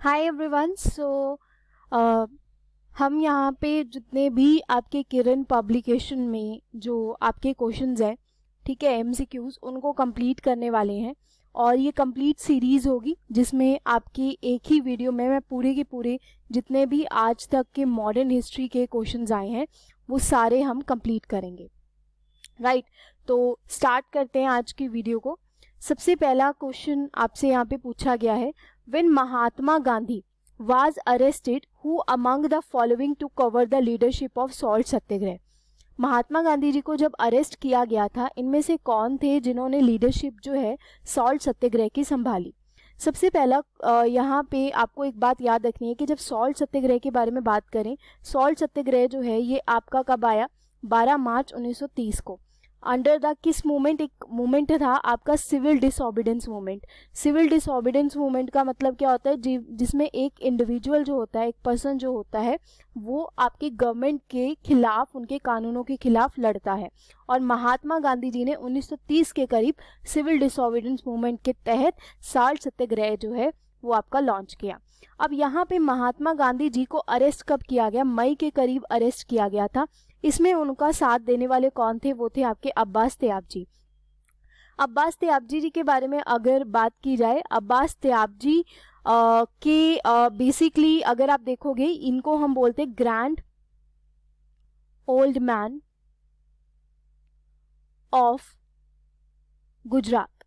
Hi everyone so हम यहाँ पे जितने भी आपके किरण पब्लिकेशन में जो आपके क्वेश्चंस हैं ठीक है एम उनको कंप्लीट करने वाले हैं और ये कंप्लीट सीरीज होगी जिसमें आपके एक ही वीडियो में मैं पूरे के पूरे जितने भी आज तक के मॉडर्न हिस्ट्री के क्वेश्चन आए हैं वो सारे हम कंप्लीट करेंगे राइट right, तो स्टार्ट करते हैं आज की वीडियो को सबसे पहला क्वेश्चन आपसे यहाँ पे पूछा गया है when Mahatma Gandhi was arrested, who among the following to cover the leadership of salt satyagrah? महात्मा गांधी जी को जब अरेस्ट किया गया था इनमें से कौन थे जिन्होंने लीडरशिप जो है सॉल्ट सत्याग्रह की संभाली सबसे पहला यहाँ पे आपको एक बात याद रखनी है कि जब सॉल्ट सत्याग्रह के बारे में बात करें सॉल्ट सत्याग्रह जो है ये आपका कब आया 12 मार्च 1930 को अंडर द किस मूवमेंट एक मूवमेंट था आपका civil disobedience movement civil disobedience movement का मतलब क्या होता है जिसमें एक इंडिविजुअल जो होता है एक पर्सन जो होता है वो आपके गवर्नमेंट के खिलाफ उनके कानूनों के खिलाफ लड़ता है और महात्मा गांधी जी ने 1930 के करीब सिविल डिसऑबिडेंस मूवमेंट के तहत साल्ट सत्याग्रह जो है वो आपका लॉन्च किया अब यहाँ पे महात्मा गांधी जी को अरेस्ट कब किया गया मई के करीब अरेस्ट किया गया था इसमें उनका साथ देने वाले कौन थे वो थे आपके अब्बास त्याग जी अब्बास तैयाब जी के बारे में अगर बात की जाए अब्बास त्याग जी के बेसिकली अगर आप देखोगे इनको हम बोलते grand old man of Gujarat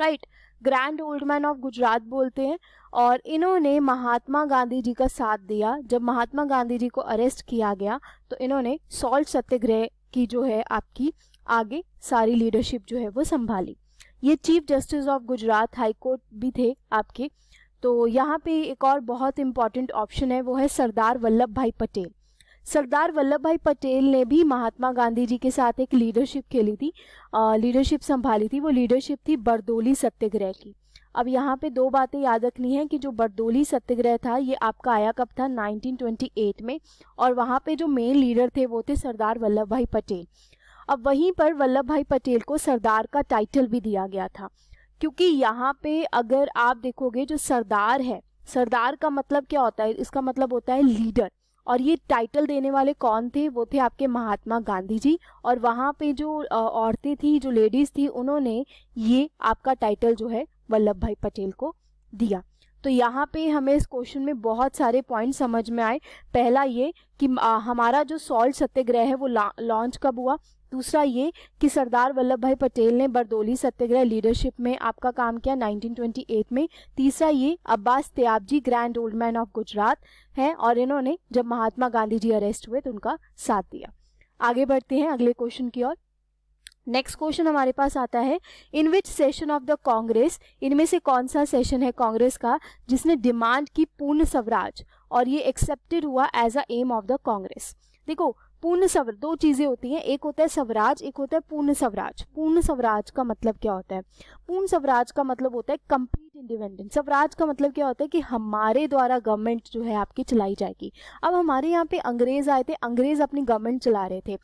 right grand old man of Gujarat बोलते हैं और इन्होंने महात्मा गांधी जी का साथ दिया जब महात्मा गांधी जी को अरेस्ट किया गया तो इन्होंने सॉल्ट सत्याग्रह की जो है आपकी आगे सारी लीडरशिप जो है वो संभाली ये chief justice of Gujarat high court भी थे आपके तो यहाँ पे एक और बहुत इम्पॉर्टेंट ऑप्शन है वो है सरदार वल्लभ भाई पटेल सरदार वल्लभ भाई पटेल ने भी महात्मा गांधी जी के साथ एक लीडरशिप खेली थी लीडरशिप संभाली थी वो लीडरशिप थी बरदोली सत्याग्रह की अब यहाँ पे दो बातें याद रखनी है कि जो बरदोली सत्याग्रह था ये आपका आया कब था 1928 में और वहाँ पे जो मेन लीडर थे वो थे सरदार वल्लभ भाई पटेल अब वहीं पर वल्लभ भाई पटेल को सरदार का टाइटल भी दिया गया था क्योंकि यहाँ पे अगर आप देखोगे जो सरदार है सरदार का मतलब क्या होता है इसका मतलब होता है लीडर और ये टाइटल देने वाले कौन थे वो थे आपके महात्मा गांधी जी और वहाँ पे जो औरतें थी जो लेडीज़ थी उन्होंने ये आपका टाइटल जो है वल्लभ भाई पटेल को दिया तो यहाँ पे हमें इस क्वेश्चन में बहुत सारे पॉइंट समझ में आए पहला ये कि हमारा जो सॉल्ट सत्याग्रह है वो लॉन्च कब हुआ दूसरा ये कि सरदार वल्लभ भाई पटेल ने बरदोली सत्याग्रह लीडरशिप में आपका काम किया 1928 में तीसरा ये Abbas Tyabji grand old man of Gujarat हैं और इन्होंने जब महात्मा गांधी जी अरेस्ट हुए तो उनका साथ दिया आगे बढ़ते हैं अगले क्वेश्चन की ओर नेक्स्ट क्वेश्चन हमारे पास आता है in which session of the Congress इनमें से कौन सा सेशन है कांग्रेस का जिसने डिमांड की पूर्ण स्वराज और ये एक्सेप्टेड हुआ as a aim of the Congress देखो पूर्ण स्वराज दो चीज़ें होती हैं एक होता है स्वराज एक होता है पूर्ण स्वराज पूर्ण स्वराज का मतलब क्या होता है पूर्ण स्वराज का मतलब होता है कंप्लीट इंडिपेंडेंट स्वराज का मतलब क्या होता है कि हमारे द्वारा गवर्नमेंट जो है आपकी चलाई जाएगी अब हमारे यहाँ पे अंग्रेज आए थे अंग्रेज अपनी गवर्नमेंट चला रहे थे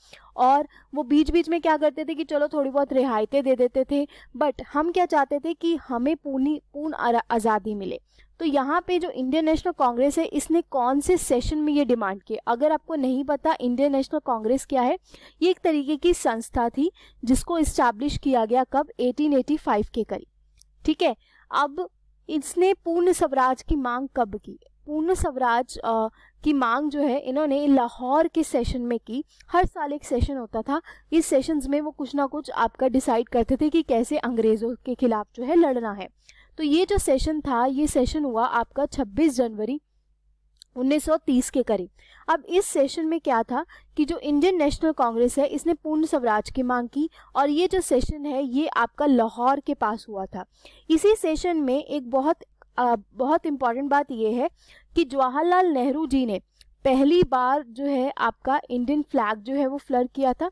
और वो बीच बीच में क्या करते थे कि चलो थोड़ी बहुत रियायतें दे देते थे बट हम क्या चाहते थे कि हमें पूरी पूर्ण आज़ादी मिले तो यहाँ पे जो इंडियन नेशनल कांग्रेस है इसने कौन से सेशन में ये डिमांड किए अगर आपको नहीं पता इंडियन नेशनल कांग्रेस क्या है ये एक तरीके की संस्था थी जिसको इस्टेब्लिश किया गया कब 1885 के करीब ठीक है अब इसने पूर्ण स्वराज की मांग कब की पूर्ण स्वराज की मांग जो है इन्होंने लाहौर के सेशन में की हर साल एक सेशन होता था इस सेशन में वो कुछ ना कुछ आपका डिसाइड करते थे कि कैसे अंग्रेज़ों के खिलाफ जो है लड़ना है तो ये जो सेशन था ये सेशन हुआ आपका 26 जनवरी 1930 के करीब अब इस सेशन में क्या था कि जो इंडियन नेशनल कांग्रेस है इसने पूर्ण स्वराज की मांग की और ये जो सेशन है ये आपका लाहौर के पास हुआ था इसी सेशन में एक बहुत आ, बहुत इम्पॉर्टेंट बात यह है कि जवाहरलाल नेहरू जी ने पहली बार जो है आपका इंडियन फ्लैग जो है वो फ्लर किया था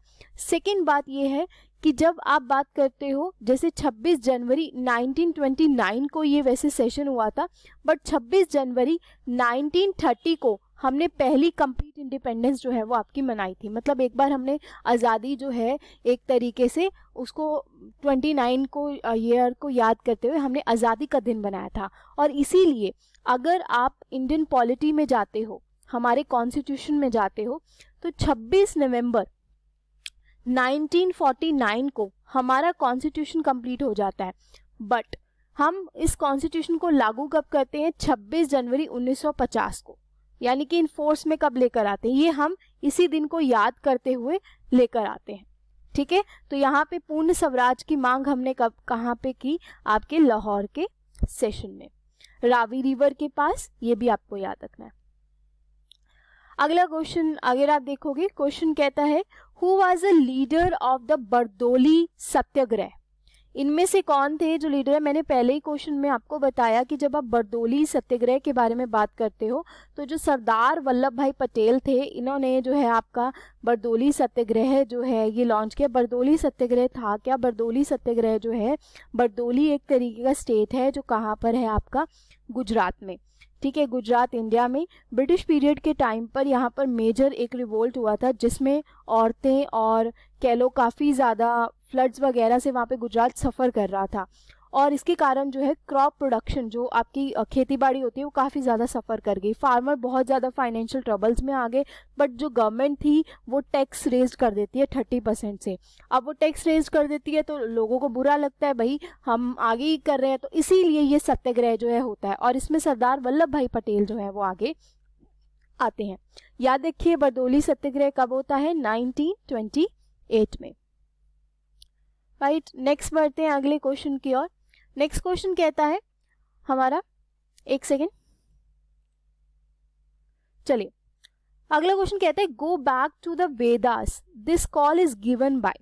सेकेंड बात यह है कि जब आप बात करते हो जैसे 26 जनवरी 1929 को ये वैसे सेशन हुआ था बट 26 जनवरी 1930 को हमने पहली कंप्लीट इंडिपेंडेंस जो है वो आपकी मनाई थी मतलब एक बार हमने आज़ादी जो है एक तरीके से उसको 29 को ईयर को याद करते हुए हमने आज़ादी का दिन बनाया था और इसीलिए अगर आप इंडियन पॉलिटी में जाते हो हमारे कॉन्स्टिट्यूशन में जाते हो तो 26 नवंबर 1949 को हमारा कॉन्स्टिट्यूशन कंप्लीट हो जाता है बट हम इस कॉन्स्टिट्यूशन को लागू कब करते हैं 26 जनवरी 1950 को यानी कि इन फोर्स में कब लेकर आते हैं ये हम इसी दिन को याद करते हुए लेकर आते हैं ठीक है तो यहाँ पे पूर्ण स्वराज की मांग हमने कब कहाँ पे की आपके लाहौर के सेशन में रावी रिवर के पास ये भी आपको याद रखना है अगला क्वेश्चन अगर आप देखोगे क्वेश्चन कहता है who was a leader of the Bardoli Satyagraha इनमें से कौन थे जो लीडर है मैंने पहले ही क्वेश्चन में आपको बताया कि जब आप बरदोली सत्याग्रह के बारे में बात करते हो तो जो सरदार वल्लभ भाई पटेल थे इन्होंने जो है आपका बरदोली सत्याग्रह जो है ये लॉन्च किया बरदोली सत्याग्रह था क्या बरदोली सत्याग्रह जो है बरदोली एक तरीके का स्टेट है जो कहाँ पर है आपका गुजरात में ठीक है गुजरात इंडिया में ब्रिटिश पीरियड के टाइम पर यहाँ पर मेजर एक रिवोल्ट हुआ था जिसमें औरतें और कह लो काफ़ी ज़्यादा फ्लड्स वगैरह से वहाँ पे गुजरात सफ़र कर रहा था और इसके कारण जो है क्रॉप प्रोडक्शन जो आपकी खेती बाड़ी होती है वो काफ़ी ज़्यादा सफ़र कर गई फार्मर बहुत ज़्यादा फाइनेंशियल ट्रबल्स में आ गए बट जो गवर्नमेंट थी वो टैक्स रेज कर देती है थर्टी परसेंट से अब वो टैक्स रेज कर देती है तो लोगों को बुरा लगता है भाई हम आगे ही कर रहे हैं तो इसीलिए ये सत्याग्रह जो है होता है और इसमें सरदार वल्लभ भाई पटेल जो है वो आगे आते हैं याद देखिए बरदोली सत्याग्रह कब होता है नाइनटीन में राइट नेक्स्ट बढ़ते हैं अगले क्वेश्चन की ओर नेक्स्ट क्वेश्चन कहता है हमारा एक सेकेंड चलिए अगला क्वेश्चन कहता है go back to the Vedas this call is given by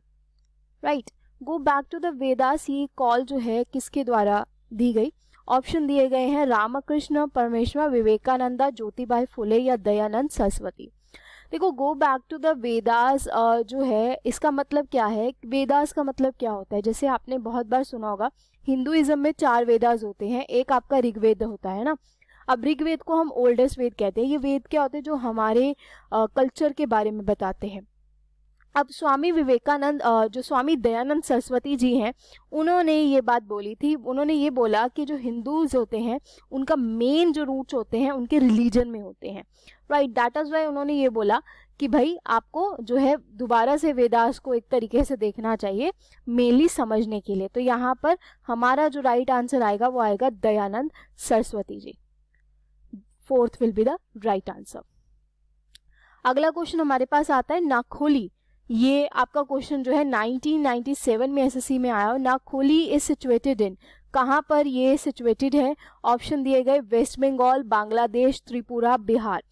right go back to the Vedas ये कॉल जो है किसके द्वारा दी गई ऑप्शन दिए गए हैं रामकृष्ण परमेश्वर विवेकानंदा ज्योतिबाई फुले या दयानंद सरस्वती देखो go back to the Vedas जो है इसका मतलब क्या है वेदास का मतलब क्या होता है जैसे आपने बहुत बार सुना होगा हिंदुइज्म में चार वेदास होते हैं एक आपका ऋग्वेद होता है ना अब ऋग्वेद को हम ओल्डेस्ट वेद कहते हैं ये वेद क्या होते हैं जो हमारे कल्चर के बारे में बताते हैं अब स्वामी विवेकानंद जो स्वामी दयानंद सरस्वती जी हैं उन्होंने ये बात बोली थी उन्होंने ये बोला कि जो हिंदूज होते हैं उनका मेन जो रूट्स होते हैं उनके रिलीजन में होते हैं राइट दैट इज़ वाई उन्होंने ये बोला कि भाई आपको जो है दोबारा से वेदास को एक तरीके से देखना चाहिए मेनली समझने के लिए तो यहाँ पर हमारा जो राइट आंसर आएगा वो आएगा Dayanand Saraswati ji fourth will be the right answer अगला क्वेश्चन हमारे पास आता है नाखोली ये आपका क्वेश्चन जो है 1997 में एसएससी में आया हो नाखोली इज सिचुएटेड इन कहाँ पर ये सिचुएटेड है ऑप्शन दिए गए वेस्ट बंगाल बांग्लादेश त्रिपुरा बिहार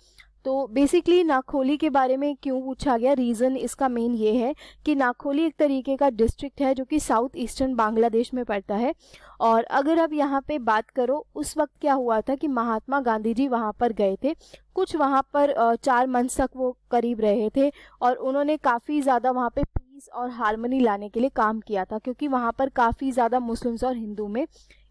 तो बेसिकली नाखोली के बारे में क्यों पूछा गया रीज़न इसका मेन ये है कि नाखोली एक तरीके का डिस्ट्रिक्ट है जो कि साउथ ईस्टर्न बांग्लादेश में पड़ता है और अगर आप यहाँ पे बात करो उस वक्त क्या हुआ था कि महात्मा गांधी जी वहाँ पर गए थे कुछ वहाँ पर चार मंथ तक वो करीब रहे थे और उन्होंने काफ़ी ज़्यादा वहाँ पर पीस और हारमोनी लाने के लिए काम किया था क्योंकि वहाँ पर काफ़ी ज़्यादा मुस्लिम्स और हिंदू में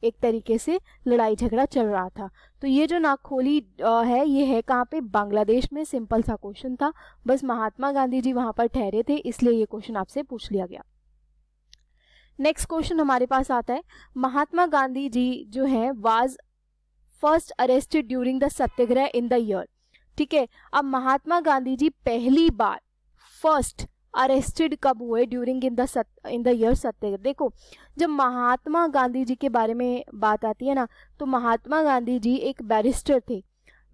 एक तरीके से लड़ाई झगड़ा चल रहा था तो ये जो नाखोली है ये है कहाँ पे बांग्लादेश में सिंपल सा क्वेश्चन था बस महात्मा गांधी जी वहां पर ठहरे थे इसलिए ये क्वेश्चन आपसे पूछ लिया गया नेक्स्ट क्वेश्चन हमारे पास आता है महात्मा गांधी जी जो है was first arrested during the satyagraha in the year ठीक है अब महात्मा गांधी जी पहली बार फर्स्ट अरेस्टेड कब हुए during in the in the year satyagraha देखो जब महात्मा गांधी जी के बारे में बात आती है ना तो महात्मा गांधी जी एक बैरिस्टर थे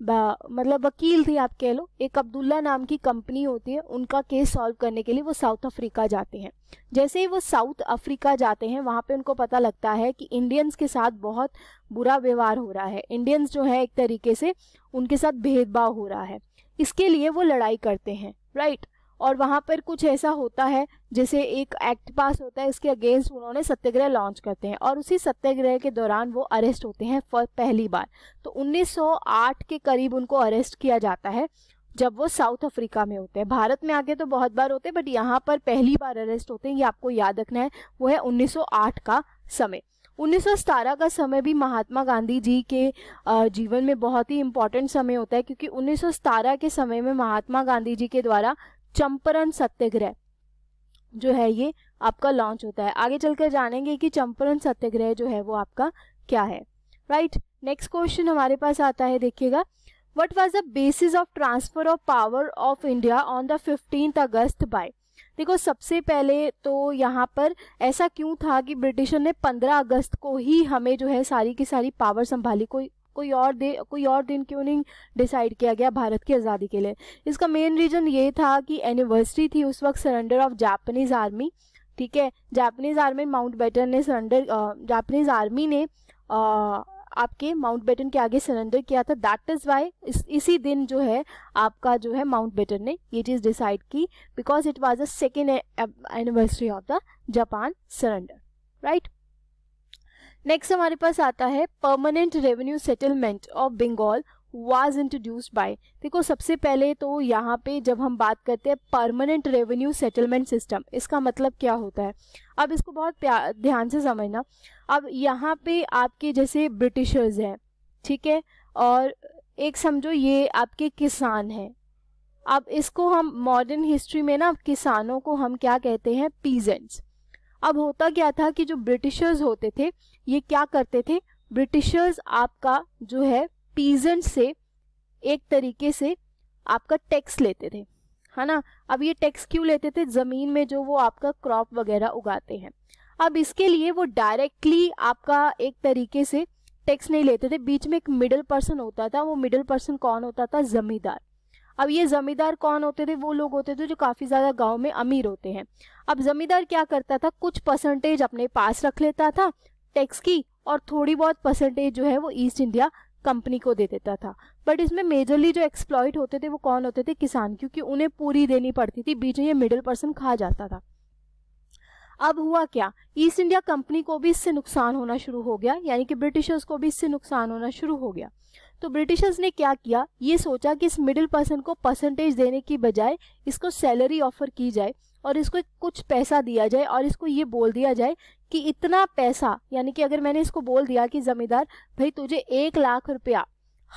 मतलब वकील थे आप कह लो एक अब्दुल्ला नाम की कंपनी होती है उनका केस सॉल्व करने के लिए वो साउथ अफ्रीका जाते हैं जैसे ही वो साउथ अफ्रीका जाते हैं वहाँ पे उनको पता लगता है कि इंडियंस के साथ बहुत बुरा व्यवहार हो रहा है इंडियंस जो है एक तरीके से उनके साथ भेदभाव हो रहा है इसके लिए वो लड़ाई करते हैं राइट right? और वहाँ पर कुछ ऐसा होता है जैसे एक एक्ट पास होता है इसके अगेंस्ट उन्होंने सत्याग्रह लॉन्च करते हैं और उसी सत्याग्रह के दौरान वो अरेस्ट होते हैं फॉर पहली बार तो 1908 के करीब उनको अरेस्ट किया जाता है जब वो साउथ अफ्रीका में होते हैं भारत में आगे तो बहुत बार होते हैं बट यहाँ पर पहली बार अरेस्ट होते हैं ये आपको याद रखना है वो है उन्नीस का समय उन्नीस का समय भी महात्मा गांधी जी के जीवन में बहुत ही इम्पोर्टेंट समय होता है क्योंकि उन्नीस के समय में महात्मा गांधी जी के द्वारा चंपरण सत्याग्रह जो है ये आपका लॉन्च होता है आगे चलकर जानेंगे कि चंपरण सत्याग्रह जो है वो आपका क्या है राइट नेक्स्ट क्वेश्चन हमारे पास आता है देखिएगा what was the basis of transfer of power of India on the fifteen August by देखो सबसे पहले तो यहाँ पर ऐसा क्यों था कि ब्रिटिशर ने 15 अगस्त को ही हमें जो है सारी की सारी पावर संभाली कोई कोई और दे कोई और दिन क्यों नहीं डिसाइड किया गया भारत की आज़ादी के लिए इसका मेन रीज़न ये था कि एनिवर्सरी थी उस वक्त सरेंडर ऑफ जापानीज़ आर्मी ठीक है जापानीज़ आर्मी माउंट बैटन ने सरेंडर जापानीज़ आर्मी ने आ, आपके माउंट बैटन के आगे सरेंडर किया था दैट इज़ वाई इसी दिन जो है आपका जो है माउंट बैटन ने ये चीज़ डिसाइड की because it was a second anniversary of the Japan surrender right next हमारे पास आता है permanent revenue settlement of Bengal was introduced by देखो सबसे पहले तो यहाँ पे जब हम बात करते हैं परमानेंट रेवेन्यू सेटलमेंट सिस्टम इसका मतलब क्या होता है अब इसको बहुत ध्यान से समझना अब यहाँ पे आपके जैसे ब्रिटिशर्स हैं ठीक है और एक समझो ये आपके किसान हैं अब इसको हम मॉडर्न हिस्ट्री में ना किसानों को हम क्या कहते हैं पीजेंट्स अब होता क्या था कि जो ब्रिटिशर्स होते थे ये क्या करते थे ब्रिटिशर्स आपका जो है पीजेंट से एक तरीके से आपका टैक्स लेते थे है ना अब ये टैक्स क्यों लेते थे जमीन में जो वो आपका क्रॉप वगैरह उगाते हैं अब इसके लिए वो डायरेक्टली आपका एक तरीके से टैक्स नहीं लेते थे बीच में एक मिडिल पर्सन होता था वो मिडिल पर्सन कौन होता था जमींदार अब ये जमींदार कौन होते थे वो लोग होते थे जो काफ़ी ज़्यादा गाँव में अमीर होते हैं अब जमींदार क्या करता था कुछ परसेंटेज अपने पास रख लेता था टैक्स की और थोड़ी बहुत परसेंटेज जो है वो ईस्ट इंडिया कंपनी को दे देता था बट इसमें मेजरली जो एक्सप्लॉयट होते थे वो कौन होते थे किसान क्योंकि उन्हें पूरी देनी पड़ती थी बीच में ये मिडिल पर्सन खा जाता था अब हुआ क्या ईस्ट इंडिया कंपनी को भी इससे नुकसान होना शुरू हो गया यानी कि ब्रिटिशर्स को भी इससे नुकसान होना शुरू हो गया तो ब्रिटिशर्स ने क्या किया ये सोचा कि इस मिडिल पर्सन को परसेंटेज देने की बजाय इसको सैलरी ऑफर की जाए और इसको कुछ पैसा दिया जाए और इसको ये बोल दिया जाए कि इतना पैसा यानी कि अगर मैंने इसको बोल दिया कि जमींदार भाई तुझे एक लाख रुपया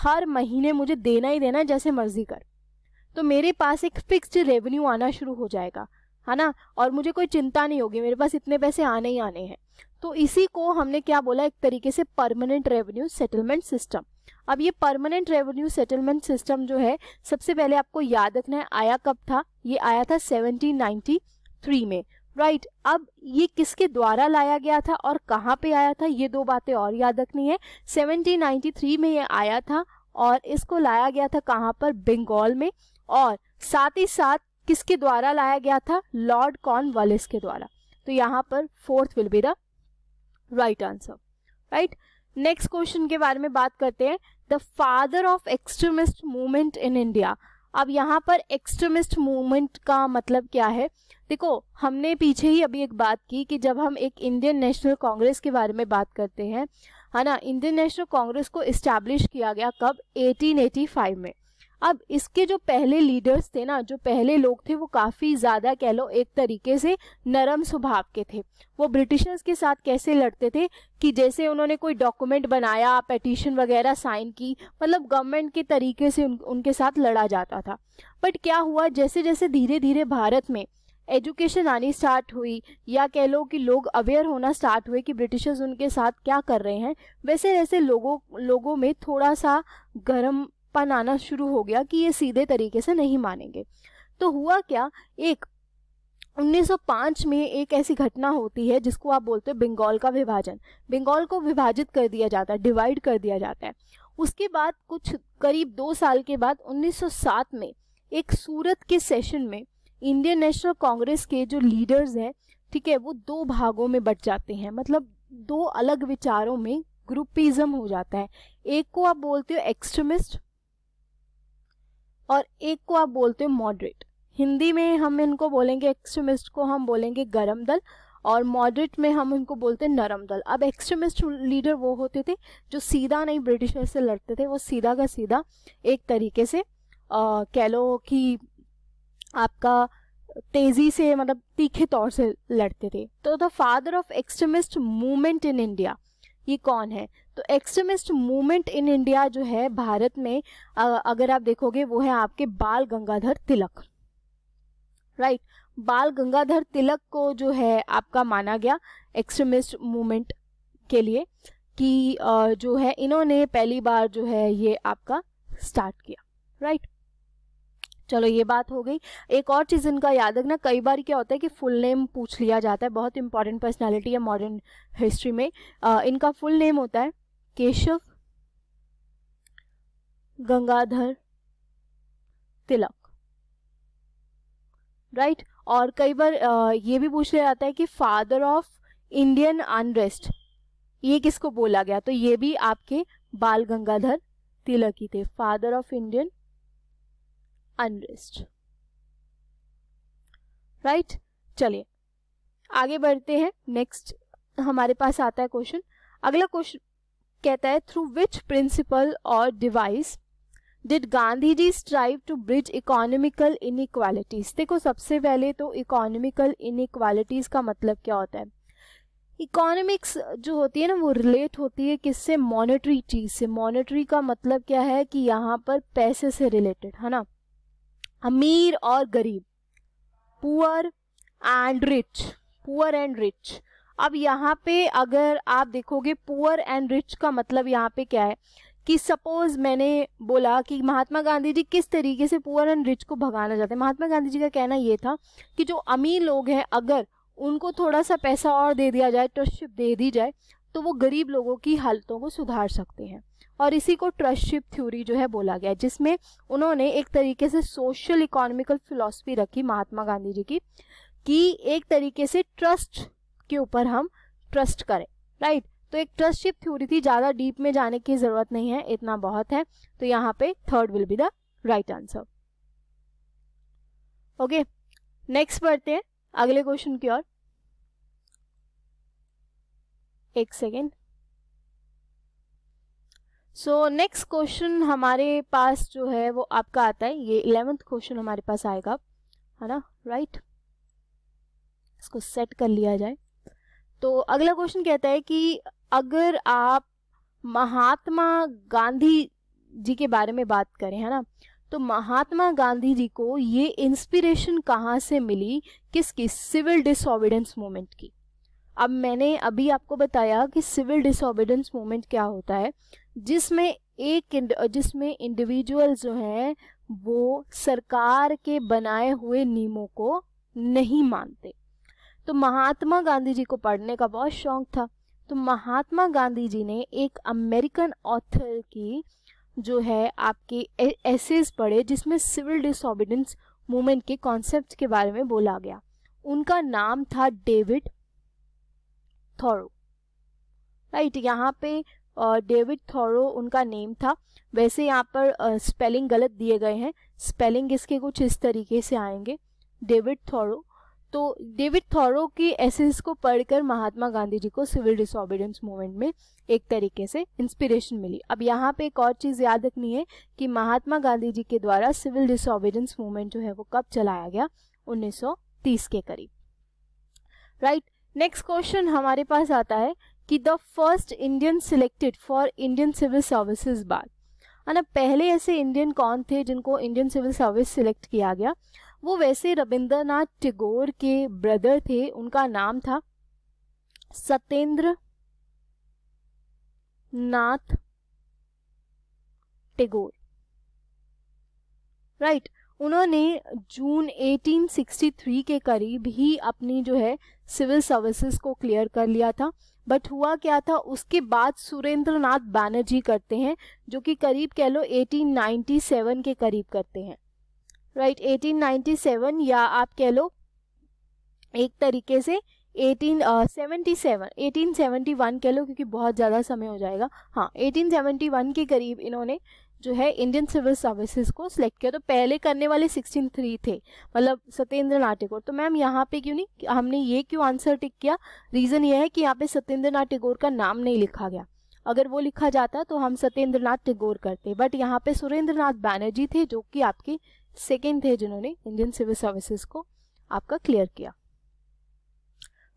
हर महीने मुझे देना ही देना जैसे मर्जी कर तो मेरे पास एक फिक्स्ड रेवेन्यू आना शुरू हो जाएगा है ना और मुझे कोई चिंता नहीं होगी मेरे पास इतने पैसे आने ही आने हैं तो इसी को हमने क्या बोला एक तरीके से परमानेंट रेवेन्यू सेटलमेंट सिस्टम अब ये परमानेंट रेवेन्यू सेटलमेंट सिस्टम जो है सबसे पहले आपको याद रखना है आया कब था ये आया था 1793 में राइट right. अब ये किसके द्वारा लाया गया था और कहाँ पे आया था ये दो बातें और याद रखनी है 1793 में ये आया था और इसको लाया गया था कहाँ पर बंगाल में और साथ ही साथ किसके द्वारा लाया गया था लॉर्ड कॉर्नवालिस के द्वारा तो यहाँ पर fourth will be the right answer right next question के बारे में बात करते हैं the father of extremist movement in India अब यहाँ पर एक्सट्रीमिस्ट मूवमेंट का मतलब क्या है देखो हमने पीछे ही अभी एक बात की कि जब हम एक इंडियन नेशनल कांग्रेस के बारे में बात करते हैं है ना इंडियन नेशनल कांग्रेस को इस्टेब्लिश किया गया कब 1885 में अब इसके जो पहले लीडर्स थे ना जो पहले लोग थे वो काफ़ी ज़्यादा कह लो एक तरीके से नरम स्वभाव के थे वो ब्रिटिशर्स के साथ कैसे लड़ते थे कि जैसे उन्होंने कोई डॉक्यूमेंट बनाया पटिशन वगैरह साइन की मतलब गवर्नमेंट के तरीके से उन, उनके साथ लड़ा जाता था बट क्या हुआ जैसे जैसे धीरे धीरे भारत में एजुकेशन आनी स्टार्ट हुई या कह लो कि लोग अवेयर होना स्टार्ट हुए कि ब्रिटिशर्स उनके साथ क्या कर रहे हैं वैसे वैसे लोगों लोगों में थोड़ा सा गर्म पन आना शुरू हो गया कि ये सीधे तरीके से नहीं मानेंगे तो हुआ क्या एक 1905 में एक ऐसी घटना होती है जिसको आप बोलते हैं बंगाल का विभाजन बंगाल को विभाजित कर दिया जाता है डिवाइड कर दिया जाता है उसके बाद कुछ करीब दो साल के बाद 1907 में एक सूरत के सेशन में इंडियन नेशनल कांग्रेस के जो लीडर्स हैं ठीक है वो दो भागों में बट जाते हैं मतलब दो अलग विचारों में ग्रुपिज्म हो जाता है एक को आप बोलते हो एक्सट्रीमिस्ट और एक को आप बोलते हो मॉडरेट हिंदी में हम इनको बोलेंगे एक्सट्रीमिस्ट को हम बोलेंगे गरम दल और मॉडरेट में हम इनको बोलते हैं नरम दल अब एक्सट्रीमिस्ट लीडर वो होते थे जो सीधा नहीं ब्रिटिशर से लड़ते थे वो सीधा का सीधा एक तरीके से कह लो कि आपका तेजी से मतलब तीखे तौर से लड़ते थे तो the father of extremist movement in India ये कौन है तो एक्सट्रीमिस्ट मूवमेंट इन इंडिया जो है भारत में अगर आप देखोगे वो है आपके बाल गंगाधर तिलक राइट right? बाल गंगाधर तिलक को जो है आपका माना गया एक्सट्रीमिस्ट मूवमेंट के लिए कि जो है इन्होंने पहली बार जो है ये आपका स्टार्ट किया राइट right? चलो ये बात हो गई एक और चीज़ इनका याद रखना कई बार क्या होता है कि फुल नेम पूछ लिया जाता है बहुत इंपॉर्टेंट पर्सनालिटी है मॉडर्न हिस्ट्री में इनका फुल नेम होता है केशव गंगाधर तिलक राइट right? और कई बार ये भी पूछ लिया जाता है कि फादर ऑफ इंडियन अनरेस्ट ये किसको बोला गया तो ये भी आपके बाल गंगाधर तिलक ही थे father of Indian unrest right चलिए आगे बढ़ते हैं नेक्स्ट हमारे पास आता है क्वेश्चन अगला क्वेश्चन कहता है थ्रू विच प्रिंसिपल और device did Gandhi ji strive to bridge economical inequalities देखो सबसे पहले तो इकोनॉमिकल इनक्वालिटीज का मतलब क्या होता है इकोनॉमिक्स जो होती है ना वो रिलेट होती है किससे मॉनेटरी चीज से मॉनेटरी का मतलब क्या है कि यहाँ पर पैसे से रिलेटेड है ना अमीर और गरीब poor and rich poor and rich अब यहाँ पे अगर आप देखोगे पुअर एंड रिच का मतलब यहाँ पे क्या है कि सपोज मैंने बोला कि महात्मा गांधी जी किस तरीके से पुअर एंड रिच को भगाना चाहते हैं महात्मा गांधी जी का कहना ये था कि जो अमीर लोग हैं अगर उनको थोड़ा सा पैसा और दे दिया जाए ट्रस्टशिप दे दी जाए तो वो गरीब लोगों की हालतों को सुधार सकते हैं और इसी को ट्रस्टशिप थ्योरी जो है बोला गया जिसमें उन्होंने एक तरीके से सोशल इकोनॉमिकल फिलोसफी रखी महात्मा गांधी जी की कि एक तरीके से ट्रस्ट उसके ऊपर हम ट्रस्ट करें राइट तो एक ट्रस्टशिप थ्योरी थी ज़्यादा डीप में जाने की ज़रूरत नहीं है इतना बहुत है तो यहाँ पे third will be the right answer okay next बढ़ते हैं अगले क्वेश्चन की ओर एक सेकेंड सो नेक्स्ट क्वेश्चन हमारे पास जो है वो आपका आता है ये इलेवेंथ क्वेश्चन हमारे पास आएगा है ना राइट right? इसको सेट कर लिया जाए तो अगला क्वेश्चन कहता है कि अगर आप महात्मा गांधी जी के बारे में बात करें है ना तो महात्मा गांधी जी को ये इंस्पिरेशन कहाँ से मिली किसकी सिविल डिसऑबिडेंस मूवमेंट की अब मैंने अभी आपको बताया कि सिविल डिसऑबिडेंस मूवमेंट क्या होता है जिसमें एक जिसमें इंडिविजुअल जो हैं वो सरकार के बनाए हुए नियमों को नहीं मानते तो महात्मा गांधी जी को पढ़ने का बहुत शौक था तो महात्मा गांधी जी ने एक अमेरिकन ऑथर की जो है आपके एसेज पढ़े जिसमें सिविल डिसोबिडेंस मूवमेंट के कॉन्सेप्ट के बारे में बोला गया उनका नाम था डेविड थॉरो राइट यहाँ पे डेविड थॉरो उनका नेम था वैसे यहाँ पर स्पेलिंग गलत दिए गए हैं स्पेलिंग इसके कुछ इस तरीके से आएंगे डेविड थॉरो तो डेविड थॉरो की एसेस को पढ़कर महात्मा गांधी जी को सिविल डिसोबीडियंस मूवमेंट में एक तरीके से इंस्पिरेशन मिली अब यहाँ पे एक और चीज़ याद रखनी है कि महात्मा गांधी जी के द्वारा सिविल डिसोबिडेंस मूवमेंट जो है वो कब चलाया गया 1930 के करीब राइट नेक्स्ट क्वेश्चन हमारे पास आता है कि the first Indian selected for Indian civil services बाद है ना पहले ऐसे इंडियन कौन थे जिनको इंडियन सिविल सर्विस सिलेक्ट किया गया वो वैसे रविंद्रनाथ टैगोर के ब्रदर थे उनका नाम था सत्येंद्र नाथ टैगोर राइट right. उन्होंने जून 1863 के करीब ही अपनी जो है सिविल सर्विसेज को क्लियर कर लिया था बट हुआ क्या था उसके बाद सुरेंद्र नाथ बैनर्जी करते हैं जो कि करीब कह लो 1897 के करीब करते हैं राइट right, 1897 या आप कह लो एक तरीके से 1877 1871 कह लो क्योंकि बहुत ज़्यादा समय हो जाएगा हाँ 1871 के करीब इन्होंने जो है इंडियन सिविल सर्विसेज को सिलेक्ट किया तो पहले करने वाले 163 थे मतलब सत्येंद्र नाथ टेगोर तो मैम यहाँ पे क्यों नहीं हमने ये क्यों आंसर टिक किया रीज़न ये है कि यहाँ पे सत्येंद्र नाथ टेगोर का नाम नहीं लिखा गया अगर वो लिखा जाता तो हम सत्येंद्र नाथ टेगोर करते बट यहाँ पे सुरेंद्र नाथ बैनर्जी थे जो कि आपके सेकेंड थे जिन्होंने इंडियन सिविल सर्विसेज को आपका क्लियर किया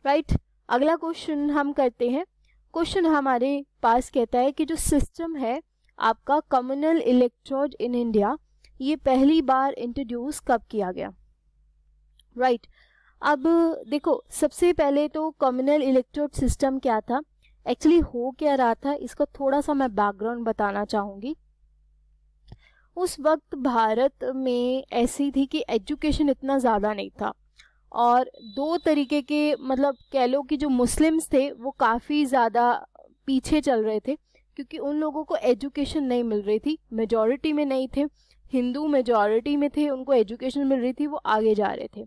राइट right? अगला क्वेश्चन हम करते हैं क्वेश्चन हमारे पास कहता है कि जो सिस्टम है आपका कम्युनल इलेक्ट्रोड इन इंडिया ये पहली बार इंट्रोड्यूस कब किया गया राइट right. अब देखो सबसे पहले तो कम्युनल इलेक्ट्रोड सिस्टम क्या था एक्चुअली हो क्या रहा था इसका थोड़ा सा मैं बैकग्राउंड बताना चाहूँगी उस वक्त भारत में ऐसी थी कि एजुकेशन इतना ज़्यादा नहीं था और दो तरीके के मतलब कह लो कि जो मुस्लिम्स थे वो काफ़ी ज़्यादा पीछे चल रहे थे क्योंकि उन लोगों को एजुकेशन नहीं मिल रही थी मेजॉरिटी में नहीं थे हिंदू मेजॉरिटी में थे उनको एजुकेशन मिल रही थी वो आगे जा रहे थे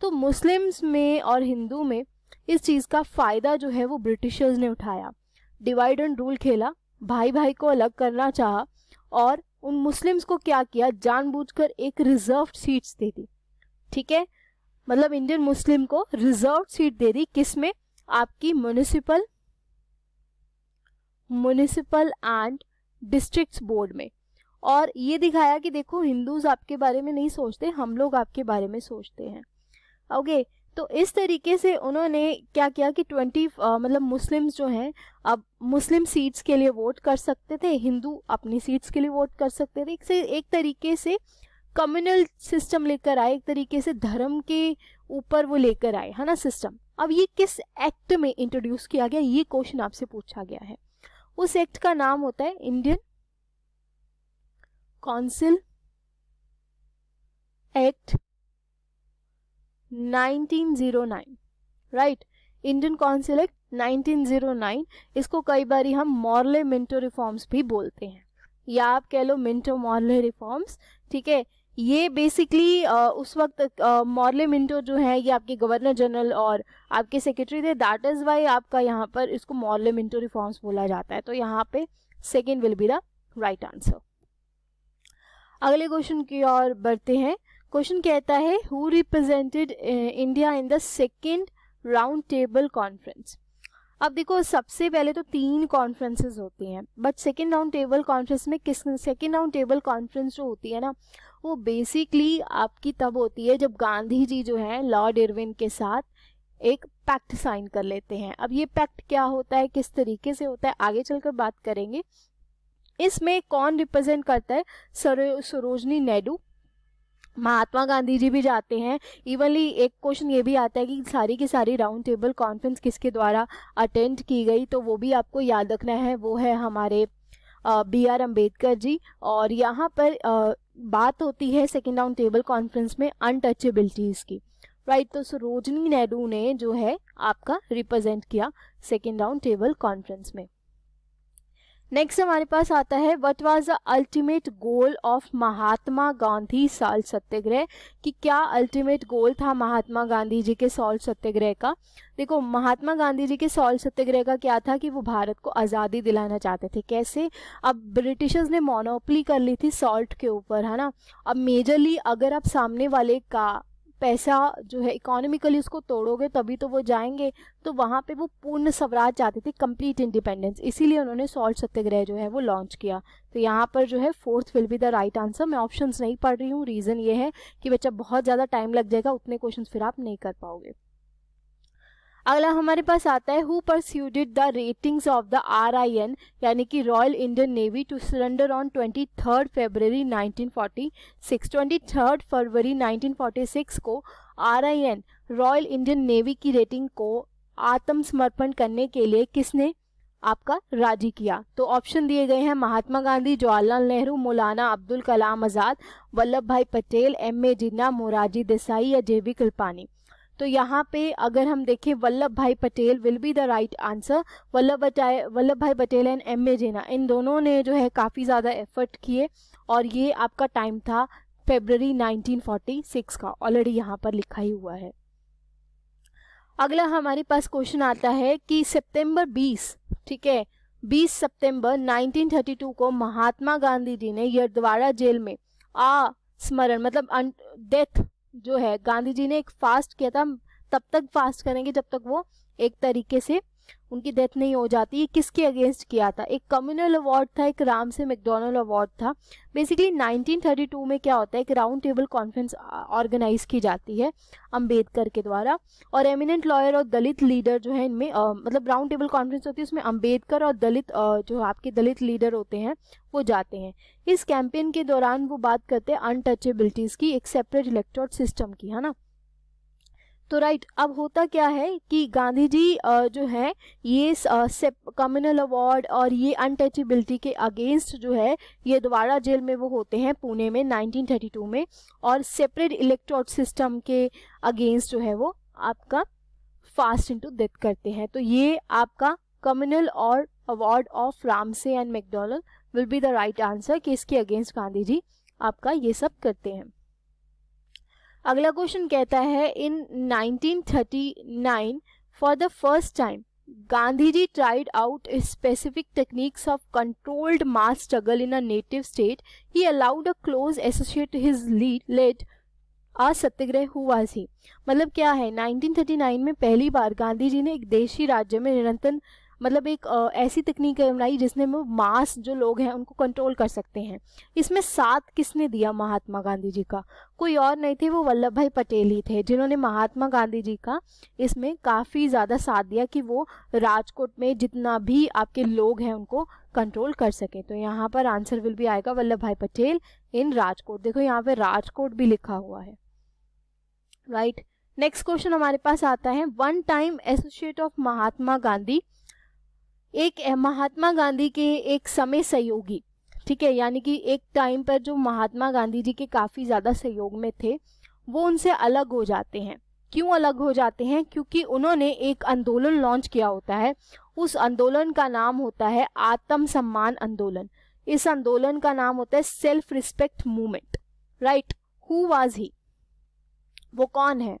तो मुस्लिम्स में और हिंदू में इस चीज़ का फ़ायदा जो है वो ब्रिटिशर्स ने उठाया डिवाइड एंड रूल खेला भाई भाई को अलग करना चाहा और उन मुस्लिम्स को क्या किया जानबूझकर एक रिजर्व सीट्स दे दी ठीक है मतलब इंडियन मुस्लिम को रिजर्व सीट दे दी किसमें आपकी municipal municipal and district board में और ये दिखाया कि देखो हिंदूज आपके बारे में नहीं सोचते हम लोग आपके बारे में सोचते हैं ओके okay, तो इस तरीके से उन्होंने क्या किया कि ट्वेंटी मतलब मुस्लिम्स जो हैं अब मुस्लिम सीट्स के लिए वोट कर सकते थे हिंदू अपनी सीट्स के लिए वोट कर सकते थे एक से एक तरीके से कम्युनल सिस्टम लेकर आए एक तरीके से धर्म के ऊपर वो लेकर आए है ना सिस्टम अब ये किस एक्ट में इंट्रोड्यूस किया गया ये क्वेश्चन आपसे पूछा गया है उस एक्ट का नाम होता है Indian council act 1909 right Indian council act 1909 इसको कई बार हम मॉरले मिंटो रिफॉर्म्स भी बोलते हैं या आप कह लो मिंटो मॉरले रिफॉर्म्स ठीक है ये बेसिकली उस वक्त मॉरले मिंटो जो है ये आपके गवर्नर जनरल और आपके सेक्रेटरी थे दैट इज़ वाई आपका यहाँ पर इसको मॉरले मिंटो रिफॉर्म्स बोला जाता है तो यहाँ पे second will be the right answer अगले क्वेश्चन की ओर बढ़ते हैं क्वेश्चन कहता है who represented India in the second round table conference अब देखो सबसे पहले तो तीन कॉन्फ्रेंसेज होती हैं but second round table conference में किस सेकेंड राउंड टेबल कॉन्फ्रेंस जो होती है ना वो बेसिकली आपकी तब होती है जब गांधी जी जो है लॉर्ड इरविन के साथ एक पैक्ट साइन कर लेते हैं अब ये पैक्ट क्या होता है किस तरीके से होता है आगे चलकर बात करेंगे इसमें कौन रिप्रेजेंट करता है सरोजनी नायडू महात्मा गांधी जी भी जाते हैं इवनली एक क्वेश्चन ये भी आता है कि सारी की सारी राउंड टेबल कॉन्फ्रेंस किसके द्वारा अटेंड की गई तो वो भी आपको याद रखना है वो है हमारे बी आर अम्बेडकर जी और यहाँ पर आ, बात होती है सेकेंड राउंड टेबल कॉन्फ्रेंस में अनटचेबिलिटीज़ की राइट तो सरोजनी नायडू ने जो है आपका रिप्रेजेंट किया सेकेंड राउंड टेबल कॉन्फ्रेंस में नेक्स्ट हमारे पास आता है what was the ultimate goal of Mahatma Gandhi साल सत्याग्रह कि क्या अल्टीमेट गोल था महात्मा गांधी जी के सॉल्ट सत्याग्रह का देखो महात्मा गांधी जी के सॉल्ट सत्याग्रह का क्या था कि वो भारत को आज़ादी दिलाना चाहते थे कैसे अब ब्रिटिशर्स ने मोनोपली कर ली थी सॉल्ट के ऊपर है ना अब मेजरली अगर आप सामने वाले का पैसा जो है इकोनॉमिकली उसको तोड़ोगे तभी तो वो जाएंगे तो वहाँ पे वो पूर्ण स्वराज चाहते थे कंप्लीट इंडिपेंडेंस इसीलिए उन्होंने सॉल्ट सत्याग्रह जो है वो लॉन्च किया तो यहाँ पर जो है fourth will be the right answer मैं ऑप्शंस नहीं पढ़ रही हूँ रीज़न ये है कि बच्चा बहुत ज़्यादा टाइम लग जाएगा उतने क्वेश्चन फिर आप नहीं कर पाओगे अगला हमारे पास आता है who persuaded the ratings of the R I N यानी कि Royal Indian Navy to surrender on twenty third February nineteen forty six twenty third February nineteen forty six को R I N Royal Indian Navy की rating को आत्मसमर्पण करने के लिए किसने आपका राजी किया तो ऑप्शन दिए गए हैं महात्मा गांधी जवाहरलाल नेहरू मौलाना अब्दुल कलाम आजाद वल्लभ भाई पटेल एम ए जिन्ना मोरारजी देसाई या जे वी कृपानी तो यहाँ पे अगर हम देखें Vallabh Bhai Patel will be the right answer Vallabh Vallabh Bhai Patel and M A Jinnah इन दोनों ने जो है काफ़ी ज़्यादा एफर्ट किए और ये आपका टाइम था फेबररी 1946 का ऑलरेडी यहाँ पर लिखा ही हुआ है अगला हमारे पास क्वेश्चन आता है कि सितंबर 20 ठीक है 20 सितंबर 1932 को महात्मा गांधी जी ने यरद्वारा जेल में आ स्मरण मतलब डेथ अं, जो है गांधी जी ने एक फास्ट किया था तब तक फास्ट करेंगे जब तक वो एक तरीके से उनकी डेथ नहीं हो जाती ये किसके अगेंस्ट किया था एक कम्युनल अवार्ड था एक राम से मैकडोनल्ड अवार्ड था बेसिकली 1932 में क्या होता है एक राउंड टेबल कॉन्फ्रेंस ऑर्गेनाइज की जाती है अंबेडकर के द्वारा और एमिनेंट लॉयर और दलित लीडर जो है इनमें मतलब राउंड टेबल कॉन्फ्रेंस होती है उसमें अम्बेडकर और दलित आ, जो आपके दलित लीडर होते हैं वो जाते हैं इस कैंपेन के दौरान वो बात करते हैं अनटचेबिलिटीज़ की एक सेपरेट इलेक्ट्रॉड सिस्टम की है ना तो राइट अब होता क्या है कि गांधी जी जो है ये कम्युनल अवार्ड और ये अनटचेबिलिटी के अगेंस्ट जो है ये द्वारा जेल में वो होते हैं पुणे में 1932 में और सेपरेट इलेक्ट्रोड सिस्टम के अगेंस्ट जो है वो आपका फास्ट इंटू डेथ करते हैं तो ये आपका कम्युनल और award of Ramsay and Macdonald will be the right answer कि इसके अगेंस्ट गांधी जी आपका ये सब करते हैं अगला क्वेश्चन कहता है in 1939 for the first time Gandhi ji tried out specific techniques of controlled mass struggle in a native state he allowed a close associate his lead let आज सत्यग्रह हुआ ही मतलब क्या है 1939 में पहली बार गांधी जी ने एक देशी राज्य में निरंतर मतलब एक ऐसी तकनीक बनाई जिसने वो मास जो लोग हैं उनको कंट्रोल कर सकते हैं इसमें साथ किसने दिया महात्मा गांधी जी का कोई और नहीं थे वो वल्लभ भाई पटेल ही थे जिन्होंने महात्मा गांधी जी का इसमें काफ़ी ज़्यादा साथ दिया कि वो राजकोट में जितना भी आपके लोग हैं उनको कंट्रोल कर सके तो यहाँ पर आंसर विल भी आएगा वल्लभ भाई पटेल इन राजकोट देखो यहाँ पे राजकोट भी लिखा हुआ है राइट नेक्स्ट क्वेश्चन हमारे पास आता है one time associate of Mahatma Gandhi एक महात्मा गांधी के एक समय सहयोगी ठीक है यानी कि एक टाइम पर जो महात्मा गांधी जी के काफ़ी ज़्यादा सहयोग में थे वो उनसे अलग हो जाते हैं क्यों अलग हो जाते हैं क्योंकि उन्होंने एक आंदोलन लॉन्च किया होता है उस आंदोलन का नाम होता है आत्म सम्मान आंदोलन इस आंदोलन का नाम होता है self respect movement right who was he वो कौन है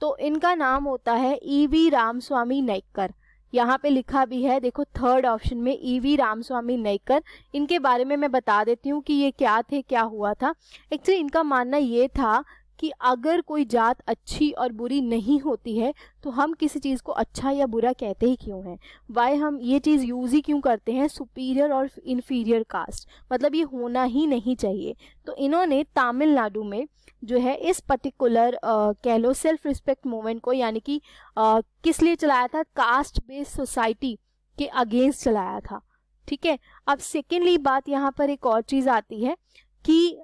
तो इनका नाम होता है E e V Ramaswamy Naicker यहाँ पे लिखा भी है देखो थर्ड ऑप्शन में ईवी e रामस्वामी नयकर इनके बारे में मैं बता देती हूँ कि ये क्या थे क्या हुआ था एक्चुअली इनका मानना ये था कि अगर कोई जात अच्छी और बुरी नहीं होती है तो हम किसी चीज़ को अच्छा या बुरा कहते ही क्यों हैं वाई हम ये चीज़ यूज़ ही क्यों करते हैं सुपीरियर और इन्फीरियर कास्ट मतलब ये होना ही नहीं चाहिए तो इन्होंने तमिलनाडु में जो है इस पर्टिकुलर कह लो सेल्फ रिस्पेक्ट मूवमेंट को यानी कि किस लिए चलाया था कास्ट बेस्ड सोसाइटी के अगेंस्ट चलाया था ठीक है अब सेकेंडली बात यहाँ पर एक और चीज़ आती है कि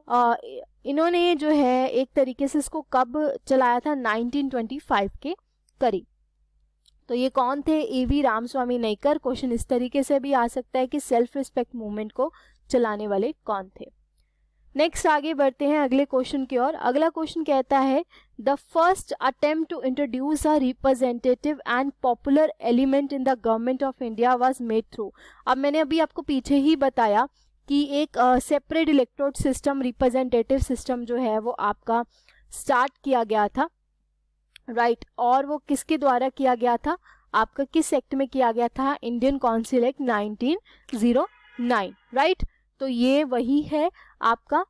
इन्होंने जो है एक तरीके से इसको कब चलाया था 1925 के करीब तो ये कौन थे A V Ramaswamy Naicker question इस तरीके से भी आ सकता है कि सेल्फ रिस्पेक्ट मूवमेंट को चलाने वाले कौन थे नेक्स्ट आगे बढ़ते हैं अगले क्वेश्चन की ओर अगला क्वेश्चन कहता है the first attempt to introduce a representative and popular element in the government of India was made through अब मैंने अभी आपको पीछे ही बताया कि एक separate electrode system representative system जो है वो आपका स्टार्ट किया गया था राइट right. और वो किसके द्वारा किया गया था आपका किस एक्ट में किया गया था इंडियन काउंसिल एक्ट 1909 राइट तो ये वही है आपका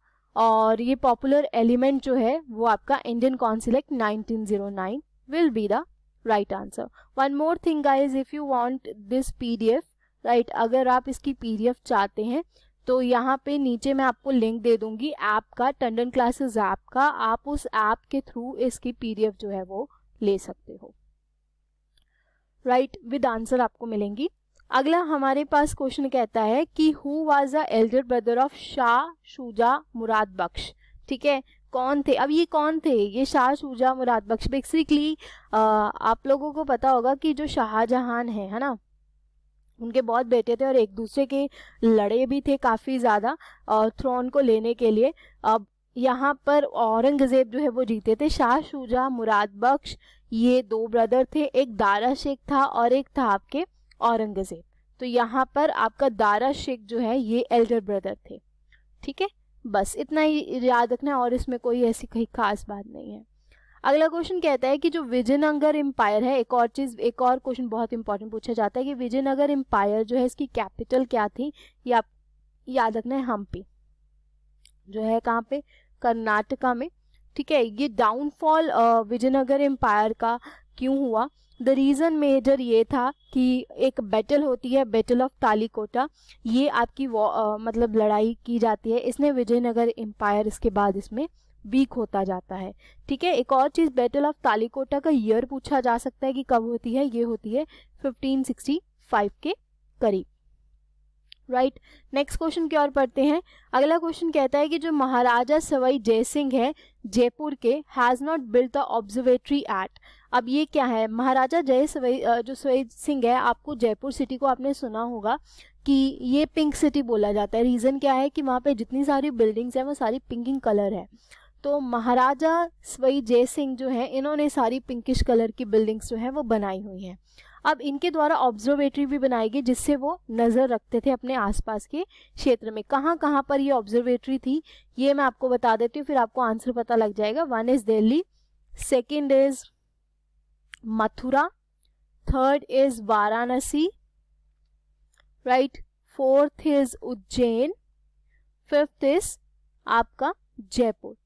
और ये पॉपुलर एलिमेंट जो है वो आपका Indian council act 1909 will be the right answer one more thing guys if you want this PDF right अगर आप इसकी पीडीएफ चाहते हैं तो यहाँ पे नीचे मैं आपको लिंक दे दूंगी ऐप का टंडन क्लासेस ऐप का आप उस ऐप के थ्रू इसकी पीडीएफ जो है वो ले सकते हो राइट विद आंसर आपको मिलेंगी अगला हमारे पास क्वेश्चन कहता है कि who was the elder brother of Shah Shuja Murad Bakhsh ठीक है कौन थे अब ये कौन थे ये शाह शुजा मुराद बख्श बेसिकली आप लोगों को पता होगा कि जो शाहजहान है है ना उनके बहुत बेटे थे और एक दूसरे के लड़े भी थे काफ़ी ज़्यादा थ्रोन को लेने के लिए अब यहाँ पर औरंगज़ेब जो है वो जीते थे शाह शुजा मुराद बख्श ये दो ब्रदर थे एक दारा शेख था और एक था आपके औरंगज़ेब तो यहाँ पर आपका दारा शेख जो है ये एल्डर ब्रदर थे ठीक है बस इतना ही याद रखना है और इसमें कोई ऐसी कोई खास बात नहीं है अगला क्वेश्चन कहता है कि जो विजयनगर एम्पायर है एक और चीज एक और क्वेश्चन बहुत इंपॉर्टेंट पूछा जाता है कि विजयनगर एम्पायर जो है इसकी कैपिटल क्या थी ये आप याद रखना है हम्पी जो है कहाँ पे कर्नाटका में ठीक है ये डाउनफॉल विजयनगर एम्पायर का क्यों हुआ द रीज़न मेजर ये था कि एक बैटल होती है बैटल ऑफ तालीकोटा ये आपकी आ, मतलब लड़ाई की जाती है इसने विजयनगर एम्पायर इसके बाद इसमें वीक होता जाता है ठीक है एक और चीज़ बैटल ऑफ तालिकोटा का ईयर पूछा जा सकता है कि कब होती है ये होती है 1565 के करीब राइट नेक्स्ट क्वेश्चन की ओर पढ़ते हैं अगला क्वेश्चन कहता है कि जो महाराजा सवाई जय सिंह है जयपुर के has not built the observatory at अब ये क्या है महाराजा जय सवाई जो सवाई सिंह है आपको जयपुर सिटी को आपने सुना होगा कि ये पिंक सिटी बोला जाता है रीज़न क्या है कि वहाँ पे जितनी सारी बिल्डिंग्स हैं वो सारी पिंकिंग कलर है तो महाराजा स्वई जय सिंह जो है इन्होंने सारी पिंकिश कलर की बिल्डिंग्स जो हैं वो बनाई हुई हैं अब इनके द्वारा ऑब्जर्वेटरी भी बनाई गई जिससे वो नज़र रखते थे अपने आसपास के क्षेत्र में कहाँ कहाँ पर ये ऑब्जर्वेटरी थी ये मैं आपको बता देती हूँ फिर आपको आंसर पता लग जाएगा one is Delhi second is Mathura third is Varanasi right fourth is Ujjain fifth is आपका जयपुर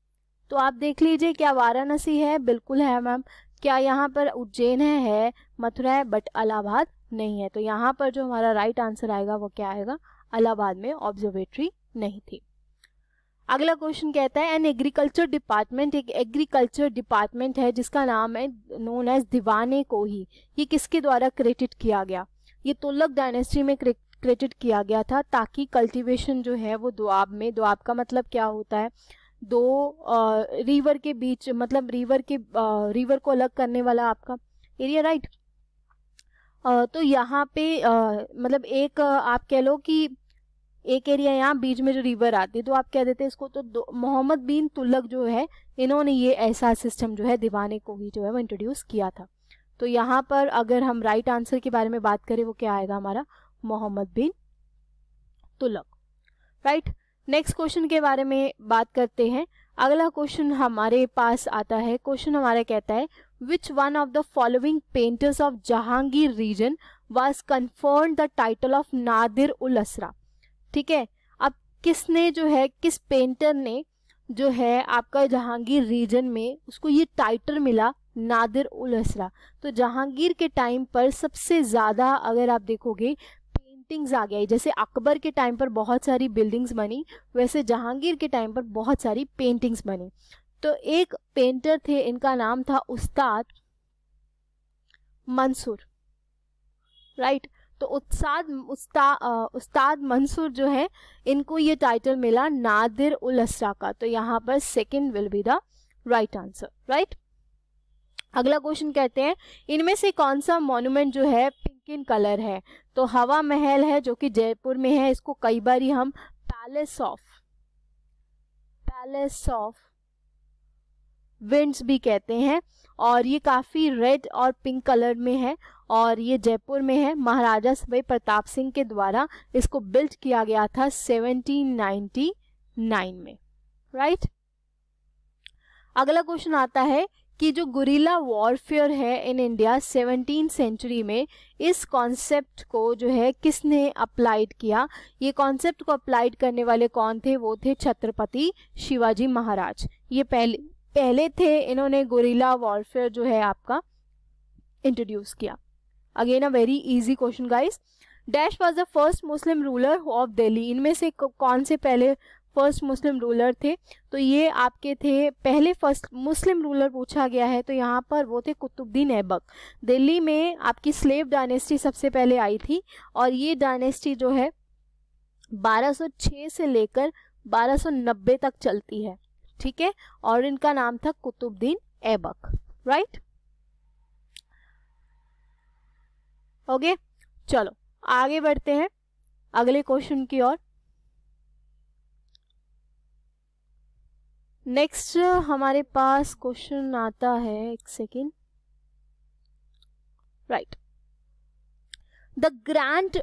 तो आप देख लीजिए क्या वाराणसी है बिल्कुल है मैम क्या यहाँ पर उज्जैन है, है मथुरा है बट अलाहाबाद नहीं है तो यहाँ पर जो हमारा राइट आंसर आएगा वो क्या आएगा अलाहाबाद में ऑब्जर्वेटरी नहीं थी अगला क्वेश्चन कहता है एन एग्रीकल्चर डिपार्टमेंट एक एग्रीकल्चर डिपार्टमेंट है जिसका नाम है नोन एज दीवाने को ही ये किसके द्वारा क्रेडिट किया गया ये तुलक डायनेस्टी में क्रेडिट किया गया था ताकि कल्टीवेशन जो है वो दुआब में दुआब का मतलब क्या होता है दो आ, रिवर के बीच मतलब रिवर के आ, रिवर को अलग करने वाला आपका एरिया राइट आ, तो यहाँ पे आ, मतलब एक आप कह लो कि एक एरिया यहाँ बीच में जो रिवर आती है तो आप कह देते हैं इसको तो मोहम्मद बिन तुलक जो है इन्होंने ये ऐसा सिस्टम जो है दीवाने को ही जो है वो इंट्रोड्यूस किया था तो यहाँ पर अगर हम राइट आंसर के बारे में बात करें वो क्या आएगा हमारा Muhammad bin Tughlaq right next question के बारे में बात करते हैं अगला क्वेश्चन हमारे पास आता है क्वेश्चन हमारा कहता है which one of the following painters of Jahangir region was confirm the title of Nadir ul Asra ठीक है अब किसने जो है किस पेंटर ने जो है आपका जहांगीर रीजन में उसको ये टाइटल मिला नादिर उल असरा तो जहांगीर के टाइम पर सबसे ज़्यादा अगर आप देखोगे बिल्डिंग्स आ गई जैसे अकबर के टाइम पर बहुत सारी बिल्डिंग्स बनी वैसे जहांगीर के टाइम पर बहुत सारी पेंटिंग्स बनी तो एक पेंटर थे इनका नाम था उस्ताद मंसूर राइट तो उत्साद उस्ताद उस्ताद मंसूर जो है इनको ये टाइटल मिला नादिर उल असरा का तो यहाँ पर second will be the right answer right अगला क्वेश्चन कहते हैं इनमें से कौन सा मॉन्यूमेंट जो है पिंक इन कलर है तो हवा महल है जो कि जयपुर में है इसको कई बार हम palace of palace of winds भी कहते हैं और ये काफ़ी रेड और पिंक कलर में है और ये जयपुर में है महाराजा भाई प्रताप सिंह के द्वारा इसको बिल्ट किया गया था 1799 में राइट अगला क्वेश्चन आता है कि जो गुरीला वॉरफेयर है इन इंडिया सेवनटीन सेंचुरी में इस कॉन्सेप्ट को जो है किसने अप्लाइड किया ये कॉन्सेप्ट को अप्लाइड करने वाले कौन थे वो थे छत्रपति शिवाजी महाराज ये पहले पहले थे इन्होंने गुरीला वॉरफेयर जो है आपका इंट्रोड्यूस किया again a very easy question guys dash was the first Muslim ruler of Delhi इनमें से कौन से पहले फर्स्ट मुस्लिम रूलर थे तो ये आपके थे पहले फर्स्ट मुस्लिम रूलर पूछा गया है तो यहाँ पर वो थे कुतुबुद्दीन ऐबक दिल्ली में आपकी स्लेव डायनेस्टी सबसे पहले आई थी और ये डायनेस्टी जो है 1206 से लेकर 1290 तक चलती है ठीक है और इनका नाम था कुतुबुद्दीन ऐबक राइट ओके चलो आगे बढ़ते हैं अगले क्वेश्चन की ओर नेक्स्ट हमारे पास क्वेश्चन आता है एक second right the grand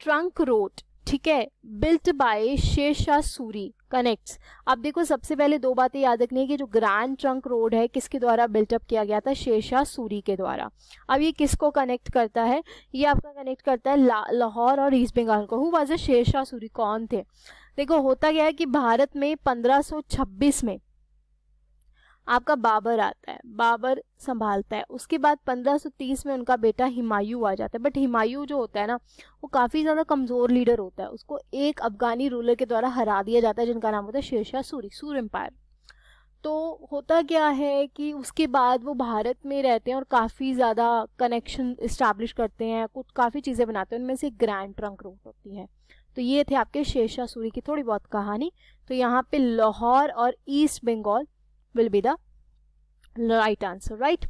trunk road ठीक है built by Sher Shah Suri connects अब देखो सबसे पहले दो बातें याद रखनी है कि जो ग्रैंड ट्रंक रोड है किसके द्वारा बिल्टअप किया गया था शेरशाह सूरी के द्वारा अब ये किसको कनेक्ट करता है ये आपका कनेक्ट करता है लाहौर और ईस्ट बंगाल को हु वाज शेरशाह सूरी कौन थे देखो होता गया है कि भारत में 1526 में आपका बाबर आता है बाबर संभालता है उसके बाद 1530 में उनका बेटा हिमायू आ जाता है बट हिमायू जो होता है ना वो काफ़ी ज़्यादा कमज़ोर लीडर होता है उसको एक अफगानी रूलर के द्वारा हरा दिया जाता है जिनका नाम होता है शेरशाह सूरी सूर एम्पायर तो होता क्या है कि उसके बाद वो भारत में रहते हैं और काफ़ी ज़्यादा कनेक्शन इस्टेब्लिश करते हैं कुछ काफ़ी चीज़ें बनाते हैं उनमें से ग्रैंड ट्रंक रूट होती है तो ये थे आपके शेरशाह सूरी की थोड़ी बहुत कहानी तो यहाँ पे लाहौर और east Bengal will be the right answer right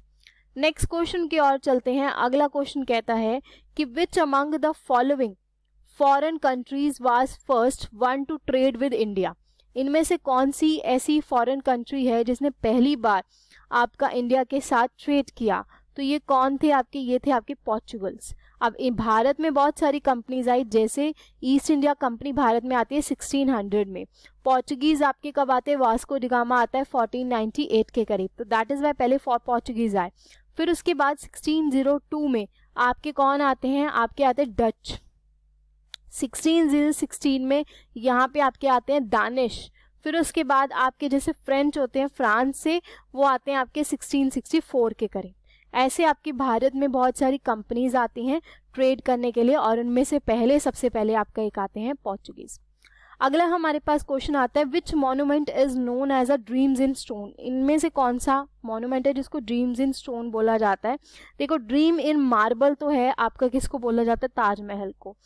next question की ओर चलते हैं अगला क्वेश्चन कहता है कि which among the following foreign countries was first one to trade with India इनमें से कौन सी ऐसी फॉरेन कंट्री है जिसने पहली बार आपका इंडिया के साथ ट्रेड किया तो ये कौन थे आपके ये थे आपके पॉर्चुगल्स अब भारत में बहुत सारी कंपनीज आई जैसे ईस्ट इंडिया कंपनी भारत में आती है 1600 में पोर्चुगीज आपके कब आते हैं वास्को डिगामा आता है 1498 के करीब तो दैट इज वाई पहले पोर्चुगीज आए फिर उसके बाद 1602 में आपके कौन आते हैं आपके आते हैं डच 1616 में यहाँ पे आपके आते हैं दानिश फिर उसके बाद आपके जैसे फ्रेंच होते हैं फ्रांस से वो आते हैं आपके 1664 के करीब ऐसे आपकी भारत में बहुत सारी कंपनीज आती हैं ट्रेड करने के लिए और उनमें से पहले सबसे पहले आपका एक आते हैं पोर्चुगीज अगला हमारे पास क्वेश्चन आता है which monument is known as a dreams in stone इनमें से कौन सा मोनूमेंट है जिसको ड्रीम्स इन स्टोन बोला जाता है देखो ड्रीम इन मार्बल तो है आपका किसको बोला जाता है ताजमहल को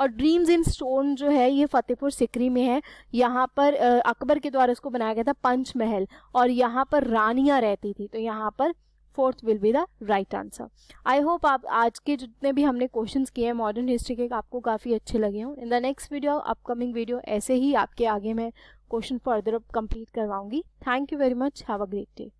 और ड्रीम्स इन स्टोन जो है ये फतेहपुर सिकरी में है यहाँ पर अकबर के द्वारा इसको बनाया गया था पंचमहल और यहाँ पर रानियाँ रहती थी तो यहाँ पर fourth will be the right answer I hope आप आज के जितने भी हमने क्वेश्चन किए हैं मॉडर्न हिस्ट्री के आपको काफ़ी अच्छे लगे हों in the next video upcoming video ऐसे ही आपके आगे मैं क्वेश्चन फर्दर कंप्लीट करवाऊंगी thank you very much have a great day